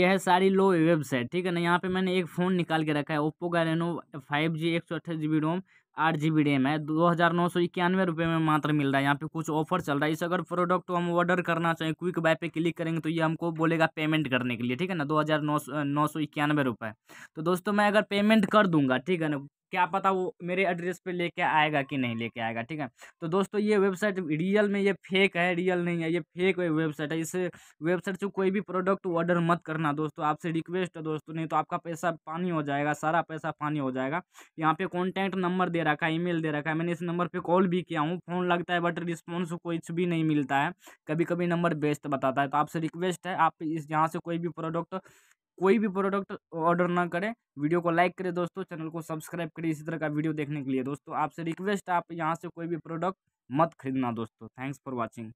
ये है सारी लो वेबसाइट ठीक है ना यहाँ पे मैंने एक फ़ोन निकाल के रखा है ओप्पो का रेनो फाइव जी एक सौ अट्ठाईस जी बी रोम आठ जी बी रैम है दो हज़ार नौ सौ इक्यानवे रुपये में मात्र मिल रहा है यहाँ पे कुछ ऑफर चल रहा है इस अगर प्रोडक्ट हम ऑर्डर करना चाहें क्विक बाय पे क्लिक करेंगे तो ये हमको बोलेगा पेमेंट करने के लिए ठीक है ना दो हज़ार नौ सौ नौ सौ इक्यानवे रुपये तो दोस्तों मैं अगर पेमेंट कर दूंगा ठीक है ना क्या पता वो मेरे एड्रेस पे लेके आएगा कि नहीं लेके आएगा ठीक है तो दोस्तों ये वेबसाइट रियल में ये फेक है रियल नहीं है ये फेक वेबसाइट है इस वेबसाइट से कोई भी प्रोडक्ट ऑर्डर मत करना दोस्तों आपसे रिक्वेस्ट है दोस्तों नहीं तो आपका पैसा पानी हो जाएगा सारा पैसा पानी हो जाएगा यहाँ पे कॉन्टैक्ट नंबर दे रखा है ई दे रखा है मैंने इस नंबर पर कॉल भी किया हूँ फ़ोन लगता है बट रिस्पॉन्स कुछ भी नहीं मिलता है कभी कभी नंबर बेस्ट बताता है तो आपसे रिक्वेस्ट है आप इस यहाँ से कोई भी प्रोडक्ट कोई भी प्रोडक्ट ऑर्डर ना करें वीडियो को लाइक करें दोस्तों चैनल को सब्सक्राइब करें इसी तरह का वीडियो देखने के लिए दोस्तों आपसे रिक्वेस्ट आप यहाँ से कोई भी प्रोडक्ट मत खरीदना दोस्तों थैंक्स फॉर वॉचिंग